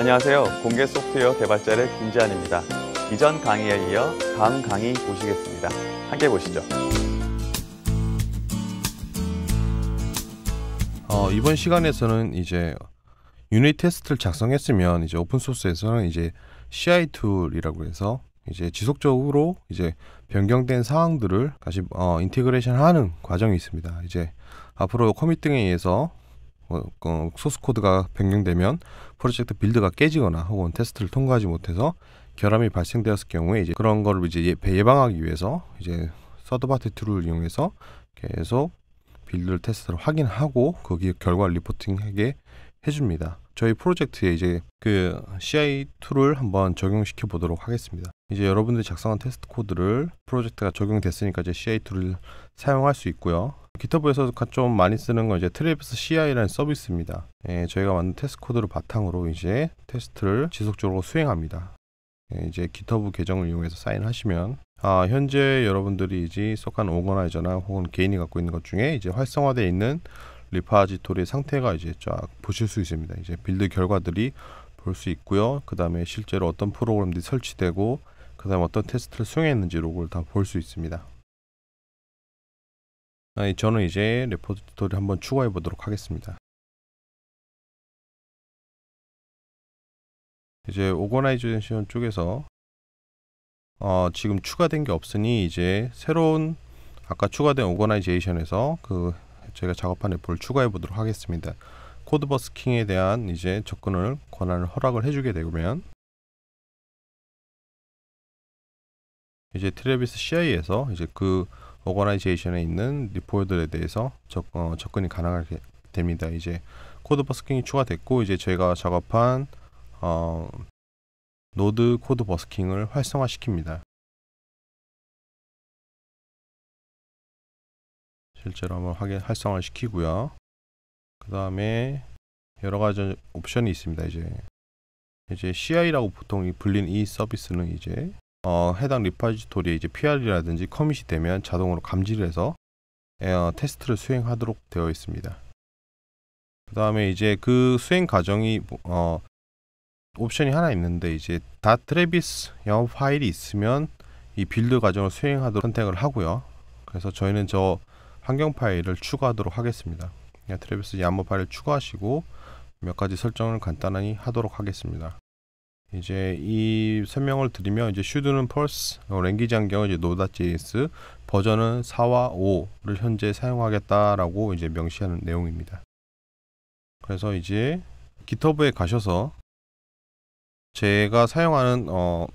안녕하세요. 공개 소프트웨어 개발자를 김지한입니다. 이전 강의에 이어 다음 강의 보시겠습니다. 함께 보시죠. 어, 이번 시간에서는 이제 유닛 테스트를 작성했으면 이제 오픈 소스에서는 이제 CI 툴이라고 해서 이제 지속적으로 이제 변경된 사항들을 다시 어, 인티그레이션 하는 과정이 있습니다. 이제 앞으로 커밋 등에 의해서 어, 어, 소스 코드가 변경되면 프로젝트 빌드가 깨지거나 혹은 테스트를 통과하지 못해서 결함이 발생되었을 경우에 이제 그런 거를 이제 예, 예방하기 위해서 이제 서드파티 툴을 이용해서 계속 빌드 를 테스트를 확인하고 거기에 결과 리포팅에게 해줍니다. 저희 프로젝트에 이제 그 CI 툴을 한번 적용시켜 보도록 하겠습니다. 이제 여러분들이 작성한 테스트 코드를 프로젝트가 적용됐으니까 이제 CI 툴을 사용할 수 있고요. g i t h u b 에서좀 많이 쓰는 건 이제 트레비스 CI라는 서비스입니다. 예, 저희가 만든 테스트 코드를 바탕으로 이제 테스트를 지속적으로 수행합니다. 예, 이제 GitHub 계정을 이용해서 사인하시면 아, 현재 여러분들이 이제 소간 오거나이저나 혹은 개인이 갖고 있는 것 중에 이제 활성화되어 있는 리파지토리의 상태가 이제 쫙 보실 수 있습니다. 이제 빌드 결과들이 볼 수 있고요. 그 다음에 실제로 어떤 프로그램들이 설치되고 그 다음에 어떤 테스트를 수행했는지 로그를 다 볼 수 있습니다. 아, 저는 이제 리포지토리 한번 추가해 보도록 하겠습니다. 이제 오거나이제이션 쪽에서 어, 지금 추가된 게 없으니 이제 새로운 아까 추가된 오거나이제이션에서 그 저희가 작업한 앱을 추가해 보도록 하겠습니다. 코드 버스킹에 대한 이제 접근을 권한을 허락을 해주게 되면 이제 트래비스 CI에서 이제 그 오거나이제이션에 있는 리포드에 대해서 접, 어, 접근이 가능하게 됩니다. 이제 코드 버스킹이 추가됐고 이제 저희가 작업한 어, 노드 코드 버스킹을 활성화시킵니다. 실제로 한번 하게 활성화 시키고요. 그 다음에 여러 가지 옵션이 있습니다. 이제 이제 CI라고 보통 불린 이 서비스는 이제 어, 해당 리파지토리에 이제 PR이라든지 커밋이 되면 자동으로 감지를 해서 에어 테스트를 수행하도록 되어 있습니다. 그 다음에 이제 그 수행 과정이 뭐, 어, 옵션이 하나 있는데 이제 다 트래비스 영업 파일이 있으면 이 빌드 과정을 수행하도록 선택을 하고요. 그래서 저희는 저 환경 파일을 추가하도록 하겠습니다. 예, 트래비스 야무 파일을 추가하시고 몇 가지 설정을 간단히 하도록 하겠습니다. 이제 이 설명을 드리면 이제 슈드는 펄스, 어, 랭귀지 환경은 이제 노다.js, 버전은 4와 5를 현재 사용하겠다라고 이제 명시하는 내용입니다. 그래서 이제 g i t h u b 에 가셔서 제가 사용하는 어,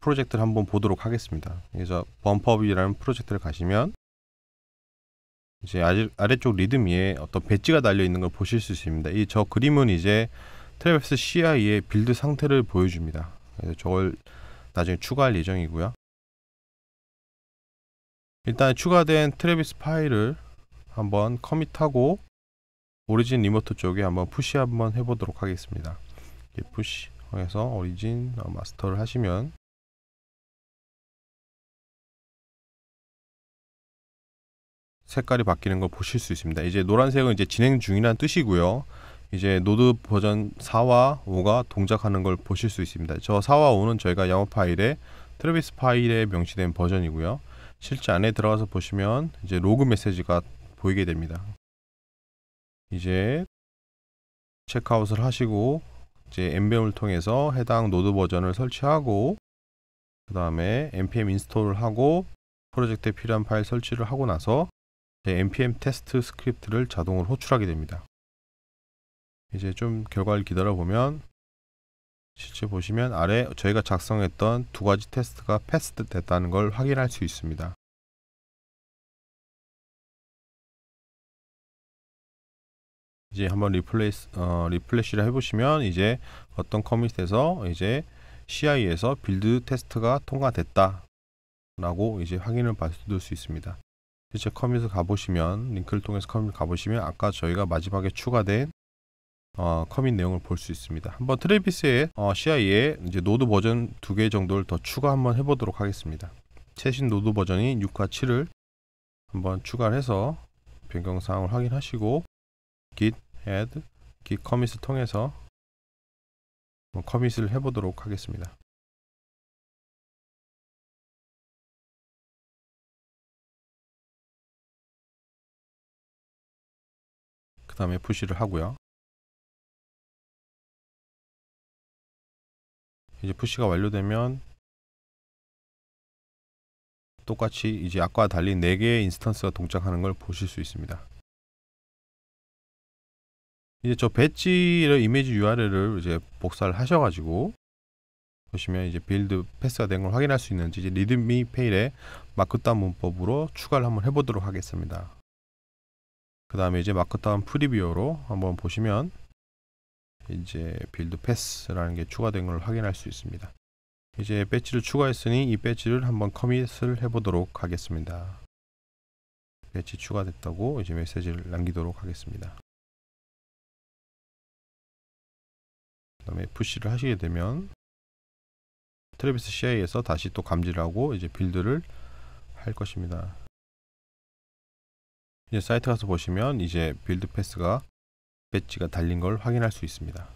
프로젝트를 한번 보도록 하겠습니다. 그래서 범퍼비라는 프로젝트를 가시면 이제 아래쪽 리듬 위에 어떤 배지가 달려 있는 걸 보실 수 있습니다. 이 저 그림은 이제 트래비스 CI의 빌드 상태를 보여줍니다. 그래서 저걸 나중에 추가할 예정이고요. 일단 추가된 트래비스 파일을 한번 커밋하고 오리진 리모트 쪽에 한번 푸시 한번 해보도록 하겠습니다. 푸시 해서 오리진 어, 마스터를 하시면 색깔이 바뀌는 걸 보실 수 있습니다. 이제 노란색은 이제 진행 중이라는 뜻이고요. 이제 노드 버전 4와 5가 동작하는 걸 보실 수 있습니다. 저 4와 5는 저희가 영어 파일에 트래비스 파일에 명시된 버전이고요. 실제 안에 들어가서 보시면 이제 로그 메시지가 보이게 됩니다. 이제 체크아웃을 하시고 이제 엠 p m 을 통해서 해당 노드 버전을 설치하고 그 다음에 npm 인스톨을 하고 프로젝트에 필요한 파일 설치를 하고 나서 npm 네, 테스트 스크립트를 자동으로 호출하게 됩니다. 이제 좀 결과를 기다려보면 실제 보시면 아래 저희가 작성했던 두 가지 테스트가 패스 트 됐다는 걸 확인할 수 있습니다. 이제 한번 리플레이스 어, 리플래시를 해보시면 이제 어떤 커밋에서 이제 CI에서 빌드 테스트가 통과됐다 라고 이제 확인을 받을 수 있습니다. 실제 커밋을 가보시면 링크를 통해서 커밋을 가보시면 아까 저희가 마지막에 추가된 어, 커밋 내용을 볼 수 있습니다. 한번 트레비스의 어, CI에 이제 노드 버전 두 개 정도를 더 추가 한번 해보도록 하겠습니다. 최신 노드 버전인 6과 7을 한번 추가 해서 변경 사항을 확인하시고 git add git commit을 통해서 커밋을 해보도록 하겠습니다. 그 다음에 푸시를 하고요. 이제 푸시가 완료되면 똑같이 이제 아까 와달리 4개의 인스턴스가 동작하는 걸 보실 수 있습니다. 이제 저 배지를 이미지 URL을 이제 복사를 하셔가지고 보시면 이제 빌드 패스가 된 걸 확인할 수 있는지 이제 리드미 페일에 마크다운 문법으로 추가를 한번 해보도록 하겠습니다. 그 다음에 이제 마크다운 프리뷰어로 한번 보시면 이제 빌드 패스라는 게 추가된 걸 확인할 수 있습니다. 이제 배치를 추가했으니 이 배치를 한번 커밋을 해보도록 하겠습니다. 배치 추가됐다고 이제 메시지를 남기도록 하겠습니다. 그 다음에 푸시를 하시게 되면 트래비스 CI에서 다시 또 감지를 하고 이제 빌드를 할 것입니다. 예, 사이트 가서 보시면 이제 빌드 패스가 배지가 달린 걸 확인할 수 있습니다.